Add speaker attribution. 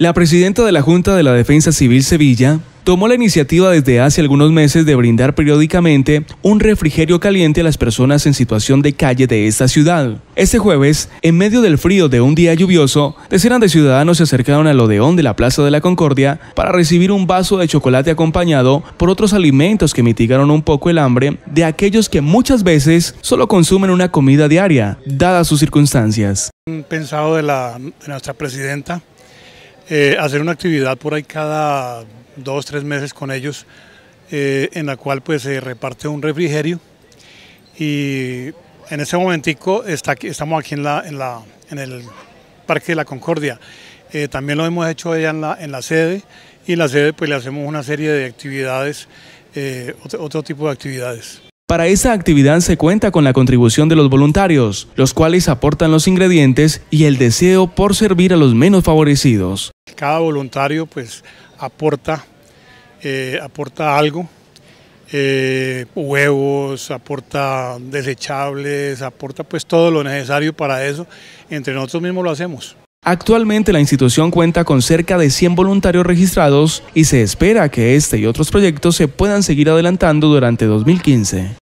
Speaker 1: La presidenta de la Junta de la Defensa Civil Sevilla tomó la iniciativa desde hace algunos meses de brindar periódicamente un refrigerio caliente a las personas en situación de calle de esta ciudad. Este jueves, en medio del frío de un día lluvioso, decenas de ciudadanos se acercaron al Odeón de la Plaza de la Concordia para recibir un vaso de chocolate acompañado por otros alimentos que mitigaron un poco el hambre de aquellos que muchas veces solo consumen una comida diaria, dadas sus circunstancias.
Speaker 2: Pensado de, la, nuestra presidenta, eh, hacer una actividad por ahí cada dos, tres meses con ellos, eh, en la cual pues se reparte un refrigerio y en ese momentico estamos aquí en, el Parque de la Concordia. Eh, también lo hemos hecho allá en la, sede y en la sede pues le hacemos una serie de actividades, otro tipo de actividades.
Speaker 1: Para esta actividad se cuenta con la contribución de los voluntarios, los cuales aportan los ingredientes y el deseo por servir a los menos favorecidos.
Speaker 2: Cada voluntario pues aporta, eh, aporta algo, eh, huevos, aporta desechables, aporta pues todo lo necesario para eso. Entre nosotros mismos lo hacemos.
Speaker 1: Actualmente la institución cuenta con cerca de 100 voluntarios registrados y se espera que este y otros proyectos se puedan seguir adelantando durante 2015.